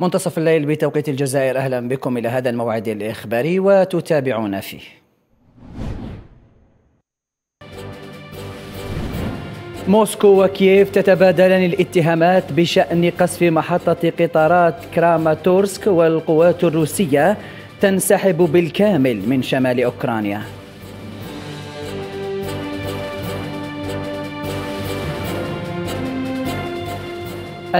منتصف الليل بتوقيت الجزائر أهلا بكم إلى هذا الموعد الإخباري وتتابعون فيه موسكو وكييف تتبادلان الاتهامات بشأن قصف محطة قطارات كراماتورسك والقوات الروسية تنسحب بالكامل من شمال أوكرانيا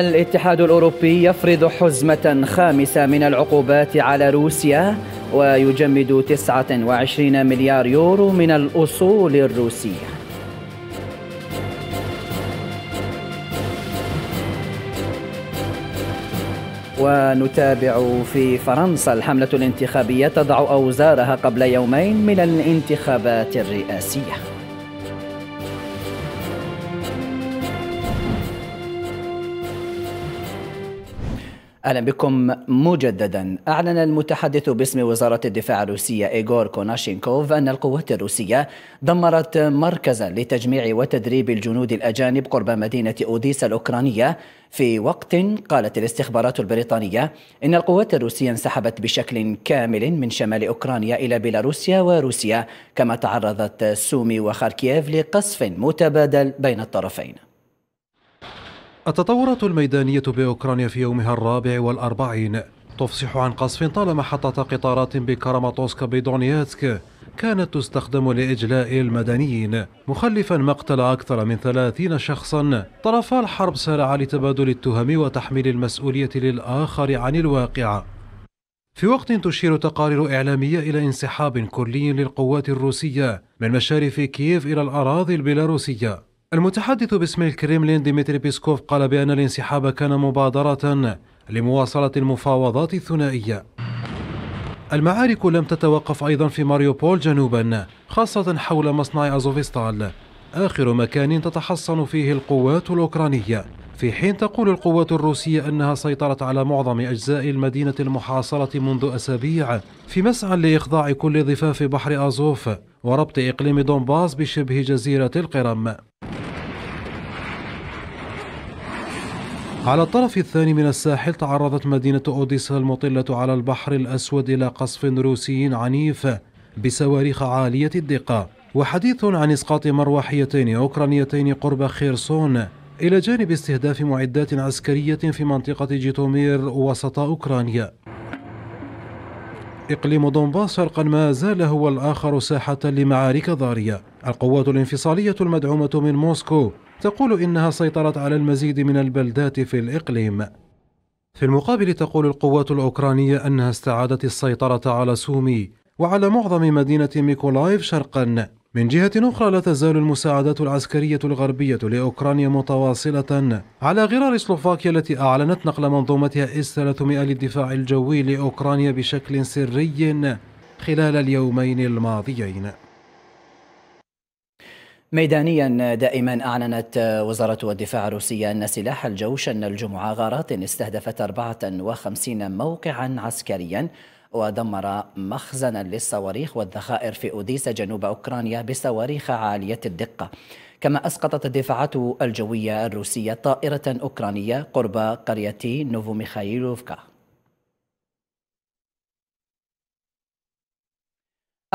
الاتحاد الأوروبي يفرض حزمة خامسة من العقوبات على روسيا ويجمد 29 مليار يورو من الأصول الروسية ونتابع في فرنسا الحملة الانتخابية تضع أوزارها قبل يومين من الانتخابات الرئاسية اهلا بكم مجددا اعلن المتحدث باسم وزاره الدفاع الروسيه ايغور كوناشينكوف ان القوات الروسيه دمرت مركزا لتجميع وتدريب الجنود الاجانب قرب مدينه اوديسا الاوكرانيه في وقت قالت الاستخبارات البريطانيه ان القوات الروسيه انسحبت بشكل كامل من شمال اوكرانيا الى بيلاروسيا وروسيا كما تعرضت سومي وخاركييف لقصف متبادل بين الطرفين التطورات الميدانية بأوكرانيا في يومها الرابع والأربعين تفصح عن قصف طال محطة قطارات بكراماتوسكا بدونياتسك كانت تستخدم لإجلاء المدنيين مخلفا مقتل أكثر من ثلاثين شخصا طرفا الحرب سارعا لتبادل التهم وتحميل المسؤولية للآخر عن الواقع في وقت تشير تقارير إعلامية إلى انسحاب كلي للقوات الروسية من مشارف كييف إلى الأراضي البيلاروسية المتحدث باسم الكريملين ديمتري بيسكوف قال بأن الانسحاب كان مبادرة لمواصلة المفاوضات الثنائية المعارك لم تتوقف أيضا في ماريوبول جنوبا خاصة حول مصنع أزوفستال آخر مكان تتحصن فيه القوات الأوكرانية في حين تقول القوات الروسية أنها سيطرت على معظم أجزاء المدينة المحاصرة منذ أسابيع في مسعى لإخضاع كل ضفاف بحر أزوف وربط إقليم دونباس بشبه جزيرة القرم على الطرف الثاني من الساحل تعرضت مدينة أوديسا المطلة على البحر الأسود إلى قصف روسي عنيف بصواريخ عالية الدقة وحديث عن إسقاط مروحيتين أوكرانيتين قرب خيرسون إلى جانب استهداف معدات عسكرية في منطقة جيتومير وسط أوكرانيا إقليم دونباس شرقا ما زال هو الآخر ساحة لمعارك ضارية القوات الانفصالية المدعومة من موسكو تقول إنها سيطرت على المزيد من البلدات في الإقليم في المقابل تقول القوات الأوكرانية أنها استعادت السيطرة على سومي وعلى معظم مدينة ميكولايف شرقا من جهة أخرى لا تزال المساعدات العسكرية الغربية لأوكرانيا متواصلة على غرار سلوفاكيا التي أعلنت نقل منظومتها إس 300 للدفاع الجوي لأوكرانيا بشكل سري خلال اليومين الماضيين ميدانيا دائما أعلنت وزارة الدفاع الروسية أن سلاح الجو شن الجمعة غارات استهدفت 54 موقعا عسكريا ودمر مخزنا للصواريخ والذخائر في أوديسا جنوب أوكرانيا بصواريخ عالية الدقة كما أسقطت الدفاعات الجوية الروسية طائرة أوكرانية قرب قرية نوفوميخايلوفكا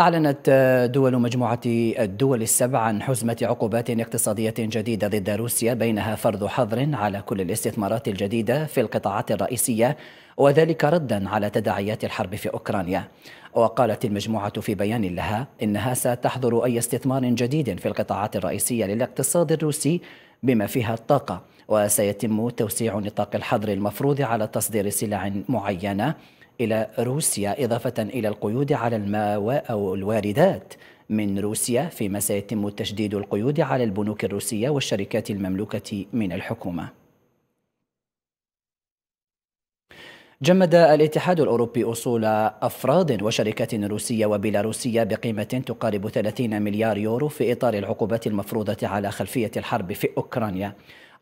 أعلنت دول مجموعة الدول السبع عن حزمة عقوبات اقتصادية جديدة ضد روسيا بينها فرض حظر على كل الاستثمارات الجديدة في القطاعات الرئيسية وذلك ردا على تداعيات الحرب في أوكرانيا وقالت المجموعة في بيان لها إنها ستحظر أي استثمار جديد في القطاعات الرئيسية للاقتصاد الروسي بما فيها الطاقة وسيتم توسيع نطاق الحظر المفروض على تصدير سلع معينة إلى روسيا إضافة إلى القيود على الماء أو الواردات من روسيا فيما سيتم تشديد القيود على البنوك الروسية والشركات المملوكة من الحكومة جمد الاتحاد الأوروبي أصول أفراد وشركات روسية وبيلاروسية بقيمة تقارب 30 مليار يورو في إطار العقوبات المفروضة على خلفية الحرب في أوكرانيا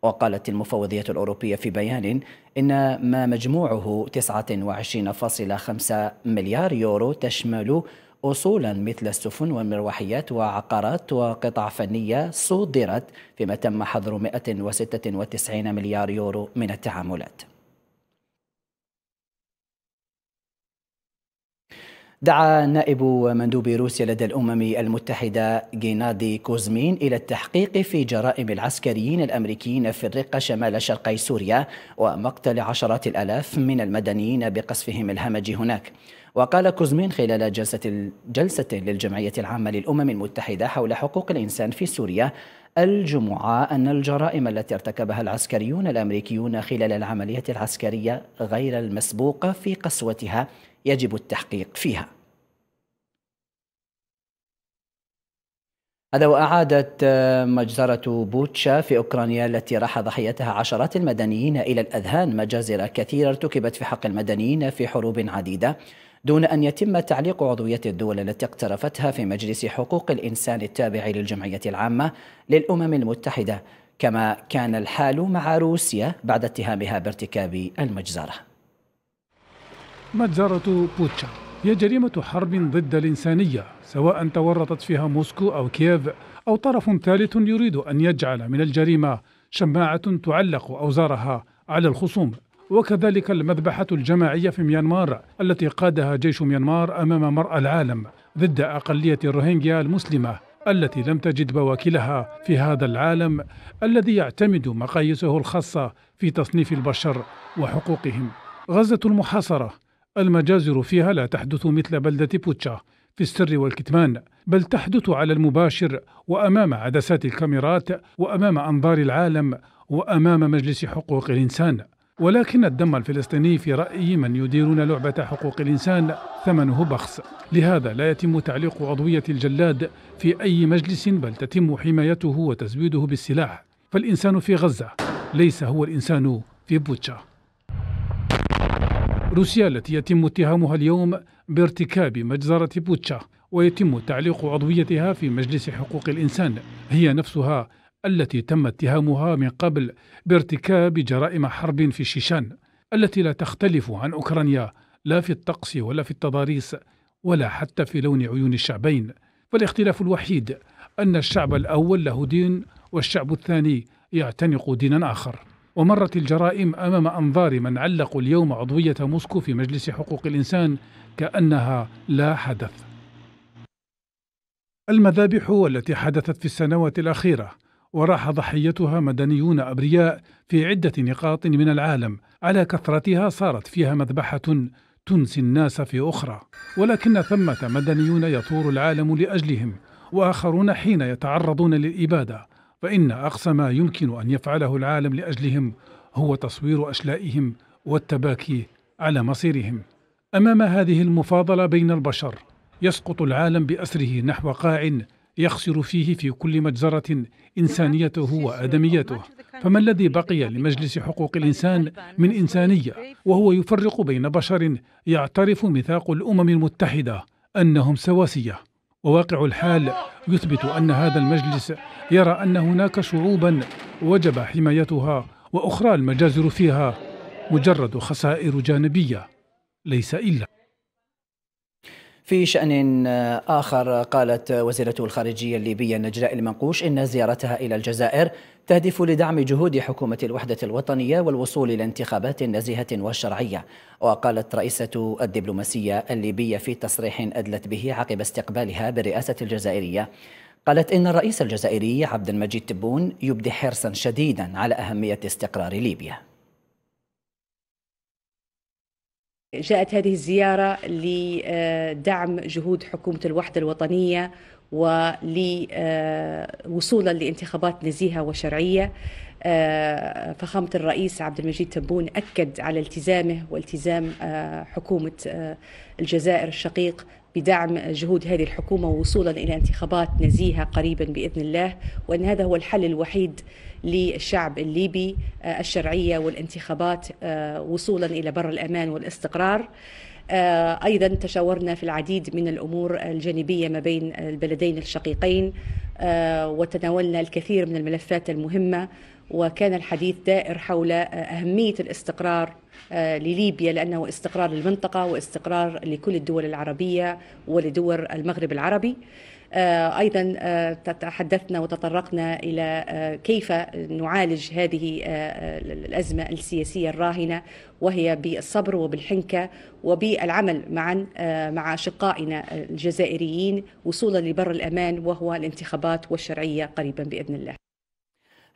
وقالت المفوضية الأوروبية في بيان إن ما مجموعه 29.5 مليار يورو تشمل أصولا مثل السفن والمروحيات وعقارات وقطع فنية صدرت فيما تم حظر 196 مليار يورو من التعاملات دعا نائب مندوب روسيا لدى الأمم المتحدة جينادي كوزمين إلى التحقيق في جرائم العسكريين الأمريكيين في الرقة شمال شرقي سوريا ومقتل عشرات الآلاف من المدنيين بقصفهم الهمج هناك وقال كوزمين خلال جلسة, جلسة للجمعية العامة للأمم المتحدة حول حقوق الإنسان في سوريا الجمعة أن الجرائم التي ارتكبها العسكريون الأمريكيون خلال العملية العسكرية غير المسبوقة في قسوتها يجب التحقيق فيها هذا وأعادت آه، مجزرة بوتشا في أوكرانيا التي راح ضحيتها عشرات المدنيين إلى الأذهان مجازر كثيرة ارتكبت في حق المدنيين في حروب عديدة دون أن يتم تعليق عضوية الدول التي اقترفتها في مجلس حقوق الإنسان التابع للجمعية العامة للأمم المتحدة كما كان الحال مع روسيا بعد اتهامها بارتكاب المجزره مجزرة بوتشا هي جريمة حرب ضد الإنسانية سواء تورطت فيها موسكو أو كييف أو طرف ثالث يريد أن يجعل من الجريمة شماعة تعلق أوزارها على الخصوم وكذلك المذبحة الجماعية في ميانمار التي قادها جيش ميانمار أمام مرأى العالم ضد أقلية الروهينجيا المسلمة التي لم تجد بواكلها في هذا العالم الذي يعتمد مقاييسه الخاصة في تصنيف البشر وحقوقهم غزة المحاصرة المجازر فيها لا تحدث مثل بلدة بوتشا في السر والكتمان بل تحدث على المباشر وأمام عدسات الكاميرات وأمام أنظار العالم وأمام مجلس حقوق الإنسان ولكن الدم الفلسطيني في رأي من يديرون لعبة حقوق الإنسان ثمنه بخس لهذا لا يتم تعليق عضوية الجلاد في أي مجلس بل تتم حمايته وتزويده بالسلاح فالإنسان في غزة ليس هو الإنسان في بوتشا روسيا التي يتم اتهامها اليوم بارتكاب مجزرة بوتشا ويتم تعليق عضويتها في مجلس حقوق الإنسان هي نفسها التي تم اتهامها من قبل بارتكاب جرائم حرب في الشيشان التي لا تختلف عن أوكرانيا لا في الطقس ولا في التضاريس ولا حتى في لون عيون الشعبين فالاختلاف الوحيد أن الشعب الأول له دين والشعب الثاني يعتنق دينا آخر ومرت الجرائم أمام أنظار من علقوا اليوم عضوية موسكو في مجلس حقوق الإنسان كأنها لا حدث المذابح التي حدثت في السنوات الأخيرة وراح ضحيتها مدنيون أبرياء في عدة نقاط من العالم على كثرتها صارت فيها مذبحة تنسي الناس في أخرى ولكن ثمة مدنيون يثور العالم لأجلهم وآخرون حين يتعرضون للإبادة فإن أقصى ما يمكن أن يفعله العالم لأجلهم هو تصوير أشلائهم والتباكي على مصيرهم أمام هذه المفاضلة بين البشر يسقط العالم بأسره نحو قاع يخسر فيه في كل مجزرة إنسانيته وآدميته فما الذي بقي لمجلس حقوق الإنسان من إنسانية وهو يفرق بين بشر يعترف ميثاق الأمم المتحدة أنهم سواسية وواقع الحال يثبت أن هذا المجلس يرى أن هناك شعوبا وجب حمايتها وأخرى المجازر فيها مجرد خسائر جانبية ليس إلا في شأن آخر قالت وزيرة الخارجية الليبية نجلاء المنقوش إن زيارتها إلى الجزائر تهدف لدعم جهود حكومة الوحدة الوطنية والوصول إلى انتخابات نزيهة وشرعية وقالت رئيسة الدبلوماسية الليبية في تصريح أدلت به عقب استقبالها بالرئاسة الجزائرية قالت إن الرئيس الجزائري عبد المجيد تبون يبدي حرصا شديدا على أهمية استقرار ليبيا جاءت هذه الزيارة لدعم آه، جهود حكومة الوحدة الوطنية ولوصولا آه، لانتخابات نزيهة وشرعية آه، فخامة الرئيس عبد المجيد تبون أكد على التزامه والتزام حكومة الجزائر الشقيق بدعم جهود هذه الحكومة وصولا إلى انتخابات نزيهة قريبا بإذن الله وأن هذا هو الحل الوحيد للشعب الليبي آه، الشرعيه والانتخابات آه، وصولا الى بر الامان والاستقرار. آه، ايضا تشاورنا في العديد من الامور الجانبيه ما بين البلدين الشقيقين وتناولنا الكثير من الملفات المهمه وكان الحديث دائر حول اهميه الاستقرار لليبيا لانه استقرار للمنطقه واستقرار لكل الدول العربيه ولدول المغرب العربي. آه، أيضا آه، تحدثنا وتطرقنا إلى آه، كيف نعالج هذه الأزمة السياسية الراهنة وهي بالصبر وبالحنكة وبالعمل معا مع أشقائنا الجزائريين وصولا لبر الأمان وهو الانتخابات والشرعية قريبا بإذن الله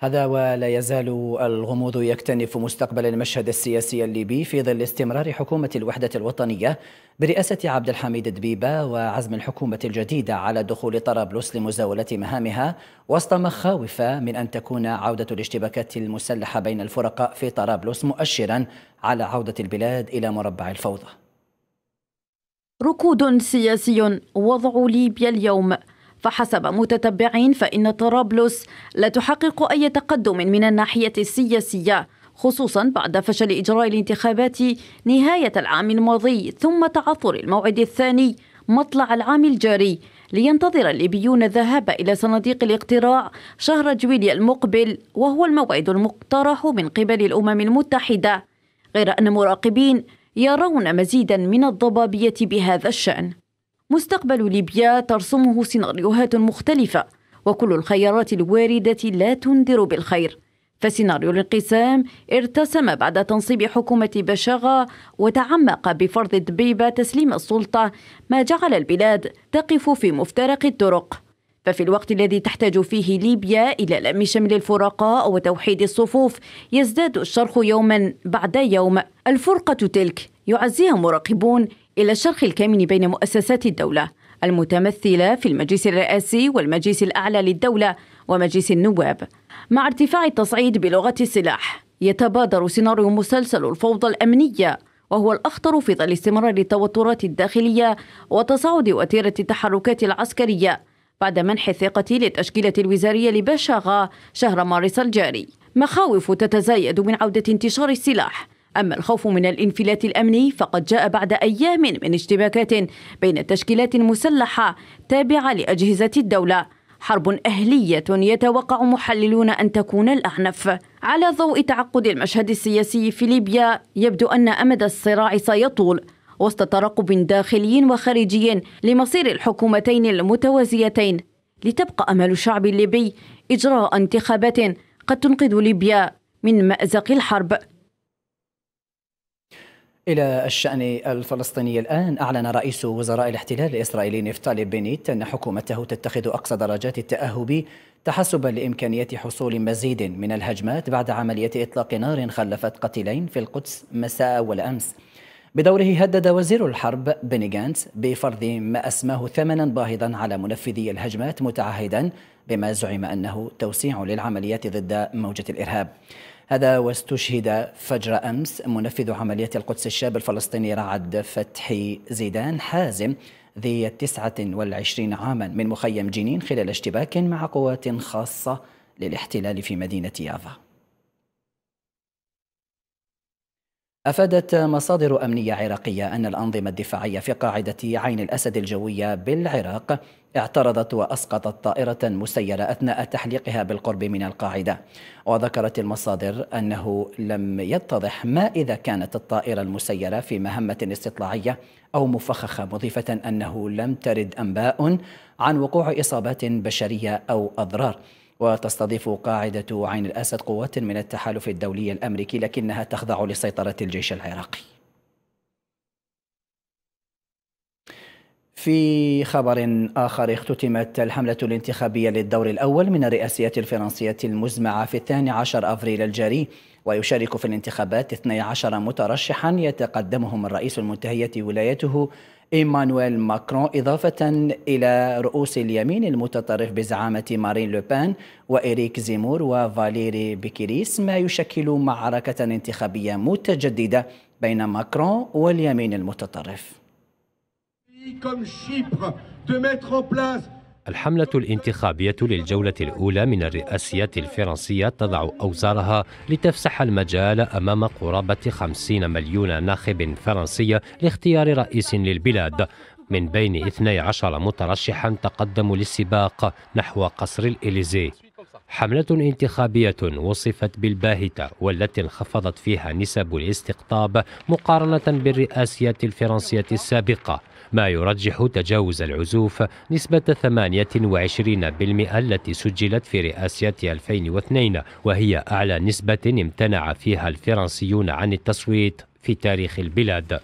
هذا ولا يزال الغموض يكتنف مستقبل المشهد السياسي الليبي في ظل استمرار حكومة الوحدة الوطنية برئاسة عبد الحميد دبيبة وعزم الحكومة الجديدة على دخول طرابلس لمزاولة مهامها وسط مخاوف من أن تكون عودة الاشتباكات المسلحة بين الفرقاء في طرابلس مؤشرا على عودة البلاد إلى مربع الفوضى ركود سياسي وضع ليبيا اليوم فحسب متتبعين فإن طرابلس لا تحقق أي تقدم من الناحية السياسية خصوصا بعد فشل إجراء الانتخابات نهاية العام الماضي ثم تعثر الموعد الثاني مطلع العام الجاري لينتظر الليبيون الذهاب إلى صناديق الاقتراع شهر جويليا المقبل وهو الموعد المقترح من قبل الأمم المتحدة غير أن مراقبين يرون مزيدا من الضبابية بهذا الشأن مستقبل ليبيا ترسمه سيناريوهات مختلفة وكل الخيارات الواردة لا تنذر بالخير فسيناريو الانقسام ارتسم بعد تنصيب حكومة بشغا وتعمق بفرض دبيبة تسليم السلطة ما جعل البلاد تقف في مفترق الطرق ففي الوقت الذي تحتاج فيه ليبيا إلى لم شمل الفرقاء وتوحيد الصفوف يزداد الشرخ يوما بعد يوم الفرقة تلك يعزيها مراقبون إلى الشرخ الكامن بين مؤسسات الدولة المتمثلة في المجلس الرئاسي والمجلس الأعلى للدولة ومجلس النواب مع ارتفاع التصعيد بلغة السلاح يتبادر سيناريو مسلسل الفوضى الأمنية وهو الأخطر في ظل استمرار التوترات الداخلية وتصاعد وتيرة التحركات العسكرية بعد منح الثقة للتشكيلة الوزارية لباشا شهر مارس الجاري مخاوف تتزايد من عودة انتشار السلاح أما الخوف من الانفلات الأمني فقد جاء بعد أيام من اشتباكات بين تشكيلات مسلحة تابعة لأجهزة الدولة حرب أهلية يتوقع محللون أن تكون الأعنف على ضوء تعقد المشهد السياسي في ليبيا يبدو أن أمد الصراع سيطول وسط ترقب داخلي وخارجي لمصير الحكومتين المتوازيتين لتبقى أمل الشعب الليبي إجراء انتخابات قد تنقذ ليبيا من مأزق الحرب إلى الشأن الفلسطيني الآن أعلن رئيس وزراء الاحتلال الإسرائيلي نفتالي بنيت أن حكومته تتخذ أقصى درجات التأهب تحسبا لإمكانية حصول مزيد من الهجمات بعد عملية إطلاق نار خلفت قتيلين في القدس مساء والأمس بدوره هدد وزير الحرب بني جانس بفرض ما أسماه ثمنا باهظا على منفذي الهجمات متعهدا بما زعم أنه توسيع للعمليات ضد موجة الإرهاب هذا واستشهد فجر أمس منفذ عملية القدس الشاب الفلسطيني رعد فتحي زيدان حازم ذي التسعة والعشرين عاما من مخيم جنين خلال اشتباك مع قوات خاصة للاحتلال في مدينة يافا أفادت مصادر أمنية عراقية أن الأنظمة الدفاعية في قاعدة عين الأسد الجوية بالعراق اعترضت وأسقطت طائرة مسيرة أثناء تحليقها بالقرب من القاعدة وذكرت المصادر أنه لم يتضح ما إذا كانت الطائرة المسيرة في مهمة استطلاعية أو مفخخة مضيفة أنه لم ترد أنباء عن وقوع إصابات بشرية أو أضرار وتستضيف قاعدة عين الأسد قوات من التحالف الدولي الأمريكي لكنها تخضع لسيطرة الجيش العراقي في خبر آخر اختتمت الحملة الانتخابية للدور الأول من الرئاسية الفرنسية المزمعة في الثاني عشر أفريل الجاري ويشارك في الانتخابات 12 مترشحا يتقدمهم الرئيس المنتهية ولايته إيمانويل ماكرون إضافة إلى رؤوس اليمين المتطرف بزعامة مارين لوبان وإريك زيمور وفاليري بيكيريس ما يشكل معركة انتخابية متجددة بين ماكرون واليمين المتطرف. الحملة الانتخابية للجولة الأولى من الرئاسيات الفرنسية تضع أوزارها لتفسح المجال أمام قرابة 50 مليون ناخب فرنسي لاختيار رئيس للبلاد من بين 12 مترشحا تقدموا للسباق نحو قصر الإليزي حملة انتخابية وصفت بالباهتة والتي انخفضت فيها نسب الاستقطاب مقارنة بالرئاسيات الفرنسية السابقة ما يرجح تجاوز العزوف نسبة 28% التي سجلت في رئاسية 2002 وهي أعلى نسبة امتنع فيها الفرنسيون عن التصويت في تاريخ البلاد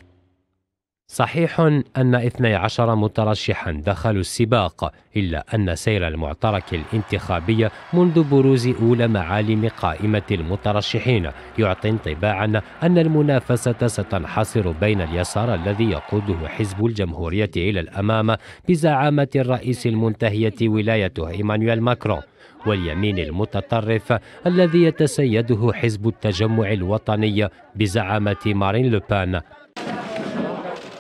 صحيح أن 12 مترشحا دخلوا السباق إلا أن سير المعترك الانتخابي منذ بروز أولى معالم قائمة المترشحين يعطي انطباعا أن المنافسة ستنحصر بين اليسار الذي يقوده حزب الجمهورية إلى الأمام بزعامة الرئيس المنتهية ولايته إيمانويل ماكرون واليمين المتطرف الذي يتسيده حزب التجمع الوطني بزعامة مارين لوبان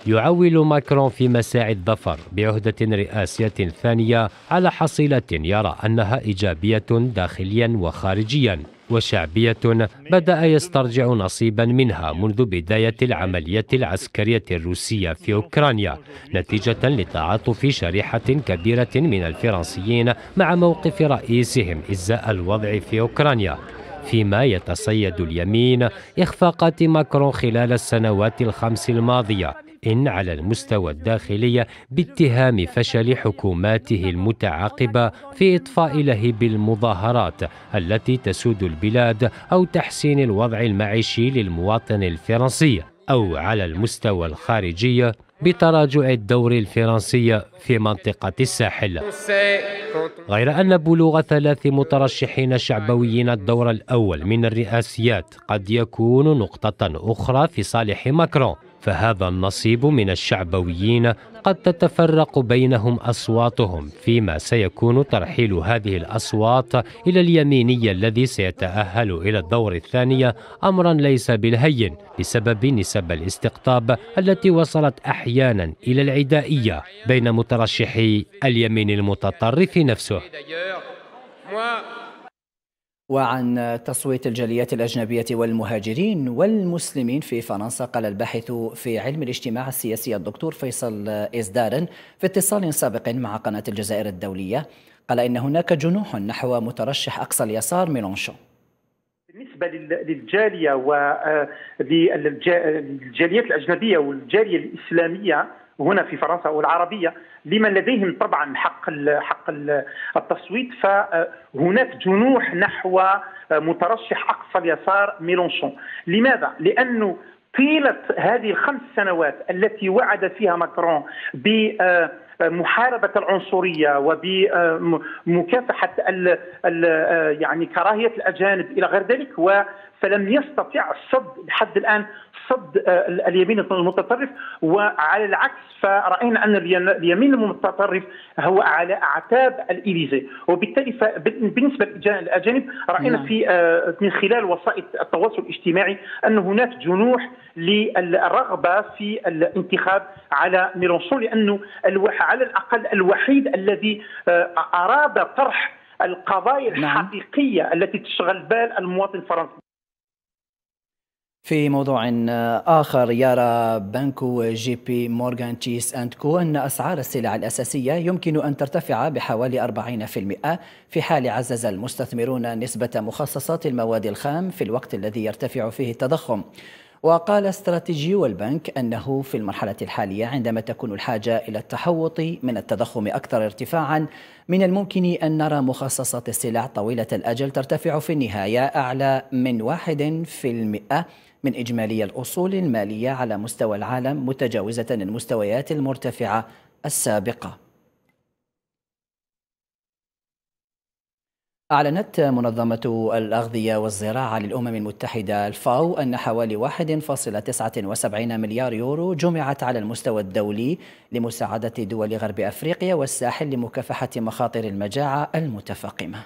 يعول ماكرون في مساعي الظفر بعهدة رئاسية ثانية على حصيلة يرى أنها إيجابية داخليا وخارجيا وشعبية بدأ يسترجع نصيبا منها منذ بداية العملية العسكرية الروسية في أوكرانيا نتيجة لتعاطف شريحة كبيرة من الفرنسيين مع موقف رئيسهم إزاء الوضع في أوكرانيا فيما يتصيد اليمين إخفاقات ماكرون خلال السنوات الخمس الماضية على المستوى الداخلي باتهام فشل حكوماته المتعاقبة في إطفاء لهيب المظاهرات التي تسود البلاد أو تحسين الوضع المعيشي للمواطن الفرنسي أو على المستوى الخارجي بتراجع الدور الفرنسي في منطقة الساحل غير أن بلوغ ثلاث مترشحين شعبويين الدور الأول من الرئاسيات قد يكون نقطة أخرى في صالح ماكرون فهذا النصيب من الشعبويين قد تتفرق بينهم اصواتهم فيما سيكون ترحيل هذه الاصوات الى اليميني الذي سيتاهل الى الدور الثانيه امرا ليس بالهين بسبب نسب الاستقطاب التي وصلت احيانا الى العدائيه بين مترشحي اليمين المتطرف نفسه وعن تصويت الجاليات الأجنبية والمهاجرين والمسلمين في فرنسا قال الباحث في علم الاجتماع السياسي الدكتور فيصل إزدارن في اتصال سابق مع قناة الجزائر الدولية قال إن هناك جنوح نحو مترشح أقصى اليسار ميلونشو بالنسبه للجاليه والجاليات آه، الاجنبيه والجاليه الاسلاميه هنا في فرنسا والعربيه لمن لديهم طبعا حق حق التصويت فهناك جنوح نحو مترشح اقصى اليسار ميلونشون لماذا؟ لانه طيله هذه الخمس سنوات التي وعد فيها ماكرون ب محاربة العنصرية وبمكافحة يعني كراهية الأجانب إلى غير ذلك فلم يستطع الصد لحد الآن صد آه، اليمين المتطرف وعلى العكس فرأينا أن اليمين المتطرف هو على أعتاب الإليزي وبالتالي بالنسبة للأجانب رأينا نعم. في آه، من خلال وسائل التواصل الاجتماعي أن هناك جنوح للرغبة في الانتخاب على ميلونسون لأنه على الأقل الوحيد الذي آه، أراد طرح القضايا نعم. الحقيقية التي تشغل بال المواطن الفرنسي في موضوع آخر يرى بنك جي بي مورغان تشيس أند كو أن أسعار السلع الأساسية يمكن أن ترتفع بحوالي 40% في حال عزز المستثمرون نسبة مخصصات المواد الخام في الوقت الذي يرتفع فيه التضخم وقال استراتيجي البنك أنه في المرحلة الحالية عندما تكون الحاجة إلى التحوط من التضخم أكثر ارتفاعا من الممكن أن نرى مخصصات السلع طويلة الأجل ترتفع في النهاية أعلى من 1% من إجمالي الأصول المالية على مستوى العالم متجاوزة المستويات المرتفعة السابقة أعلنت منظمة الأغذية والزراعة للأمم المتحدة الفاو أن حوالي 1.79 مليار يورو جمعت على المستوى الدولي لمساعدة دول غرب أفريقيا والساحل لمكافحة مخاطر المجاعة المتفاقمة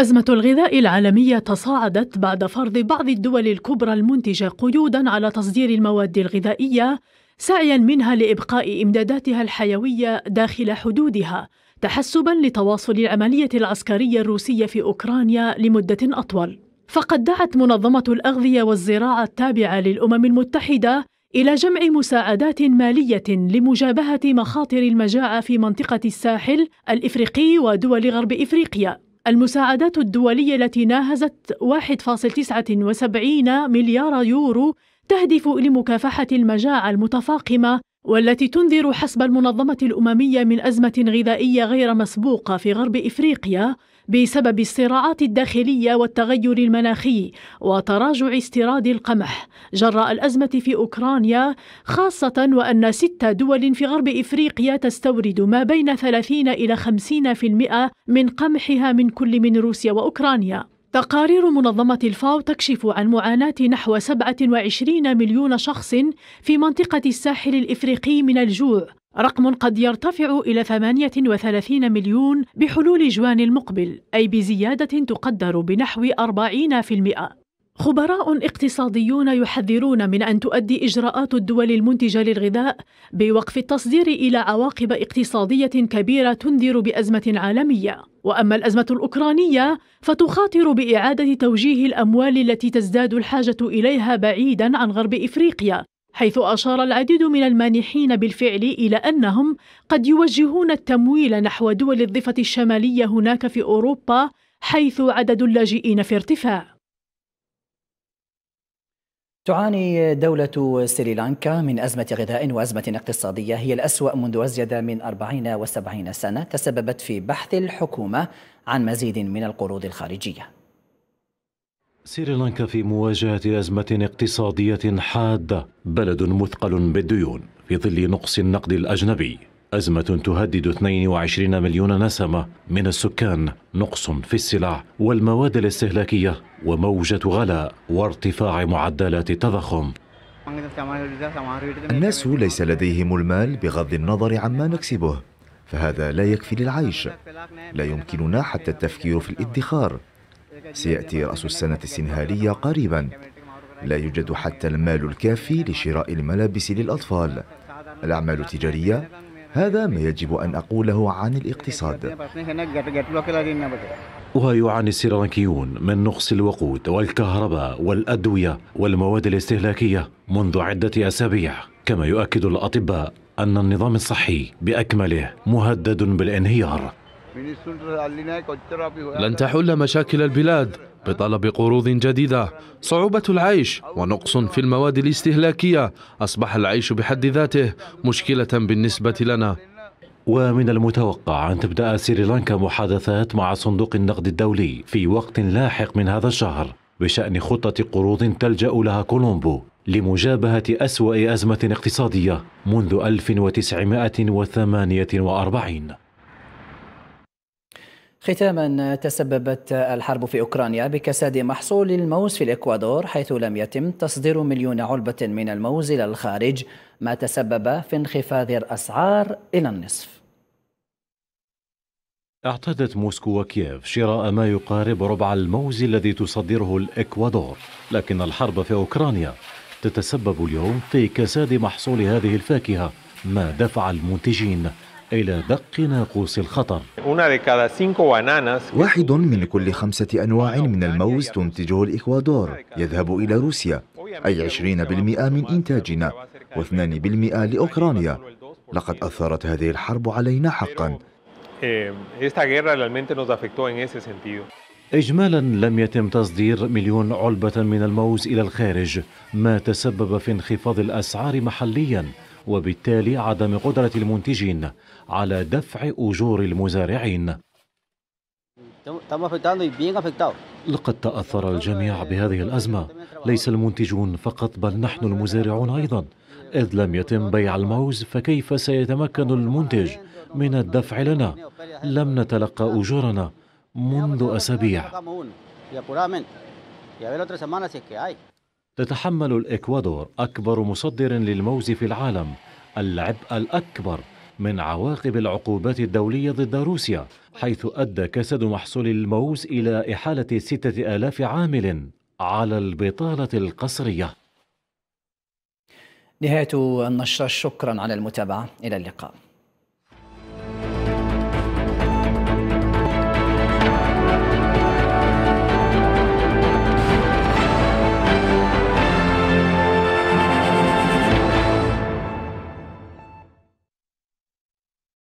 أزمة الغذاء العالمية تصاعدت بعد فرض بعض الدول الكبرى المنتجة قيودًا على تصدير المواد الغذائية، سعيًا منها لإبقاء إمداداتها الحيوية داخل حدودها، تحسبًا لتواصل العملية العسكرية الروسية في أوكرانيا لمدة أطول. فقد دعت منظمة الأغذية والزراعة التابعة للأمم المتحدة إلى جمع مساعدات مالية لمجابهة مخاطر المجاعة في منطقة الساحل الإفريقي ودول غرب إفريقيا. المساعدات الدولية التي ناهزت 1.79 مليار يورو تهدف لمكافحة المجاعة المتفاقمة والتي تنذر حسب المنظمة الأممية من أزمة غذائية غير مسبوقة في غرب إفريقيا بسبب الصراعات الداخلية والتغير المناخي وتراجع استيراد القمح جراء الأزمة في أوكرانيا خاصة وأن ست دول في غرب إفريقيا تستورد ما بين 30 إلى 50% من قمحها من كل من روسيا وأوكرانيا تقارير منظمة الفاو تكشف عن معاناة نحو 27 مليون شخص في منطقة الساحل الإفريقي من الجوع رقم قد يرتفع إلى 38 مليون بحلول جوان المقبل أي بزيادة تقدر بنحو 40% خبراء اقتصاديون يحذرون من أن تؤدي إجراءات الدول المنتجة للغذاء بوقف التصدير إلى عواقب اقتصادية كبيرة تنذر بأزمة عالمية وأما الأزمة الأوكرانية فتخاطر بإعادة توجيه الأموال التي تزداد الحاجة إليها بعيدا عن غرب إفريقيا حيث أشار العديد من المانحين بالفعل إلى أنهم قد يوجهون التمويل نحو دول الضفة الشمالية هناك في أوروبا حيث عدد اللاجئين في ارتفاع تعاني دولة سريلانكا من أزمة غذاء وأزمة اقتصادية هي الأسوأ منذ أزيد من 40 و70 سنة تسببت في بحث الحكومة عن مزيد من القروض الخارجية سريلانكا في مواجهة أزمة اقتصادية حادة بلد مثقل بالديون في ظل نقص النقد الأجنبي أزمة تهدد 22 مليون نسمة من السكان نقص في السلع والمواد الاستهلاكية وموجة غلاء وارتفاع معدلات التضخم الناس ليس لديهم المال بغض النظر عما نكسبه فهذا لا يكفي للعيش لا يمكننا حتى التفكير في الادخار سيأتي رأس السنة السنهالية قريبا لا يوجد حتى المال الكافي لشراء الملابس للأطفال الأعمال التجارية هذا ما يجب أن أقوله عن الاقتصاد ويعاني السريلانكيون من نقص الوقود والكهرباء والأدوية والمواد الاستهلاكية منذ عدة أسابيع كما يؤكد الأطباء أن النظام الصحي بأكمله مهدد بالانهيار لن تحل مشاكل البلاد بطلب قروض جديدة صعوبة العيش ونقص في المواد الاستهلاكية أصبح العيش بحد ذاته مشكلة بالنسبة لنا ومن المتوقع أن تبدأ سريلانكا محادثات مع صندوق النقد الدولي في وقت لاحق من هذا الشهر بشأن خطة قروض تلجأ لها كولومبو لمجابهة أسوأ أزمة اقتصادية منذ 1948 ختاما تسببت الحرب في أوكرانيا بكساد محصول الموز في الإكوادور حيث لم يتم تصدير مليون علبة من الموز إلى الخارج ما تسبب في انخفاض الأسعار إلى النصف اعتادت موسكو وكييف شراء ما يقارب ربع الموز الذي تصدره الإكوادور لكن الحرب في أوكرانيا تتسبب اليوم في كساد محصول هذه الفاكهة ما دفع المنتجين إلى دق ناقوس الخطر واحد من كل خمسة أنواع من الموز تنتجه الإكوادور يذهب إلى روسيا أي 20% من إنتاجنا و2% لأوكرانيا لقد أثرت هذه الحرب علينا حقا eh, إجمالا لم يتم تصدير مليون علبة من الموز إلى الخارج ما تسبب في انخفاض الأسعار محليا وبالتالي عدم قدرة المنتجين على دفع أجور المزارعين لقد تأثر الجميع بهذه الأزمة ليس المنتجون فقط بل نحن المزارعون أيضا إذ لم يتم بيع الموز فكيف سيتمكن المنتج من الدفع لنا لم نتلقى أجورنا منذ أسابيع تتحمل الإكوادور أكبر مصدر للموز في العالم العبء الأكبر من عواقب العقوبات الدولية ضد روسيا حيث أدى كسد محصول الموز إلى إحالة ستة آلاف عامل على البطالة القصرية نهاية النشرة شكرا على المتابعة إلى اللقاء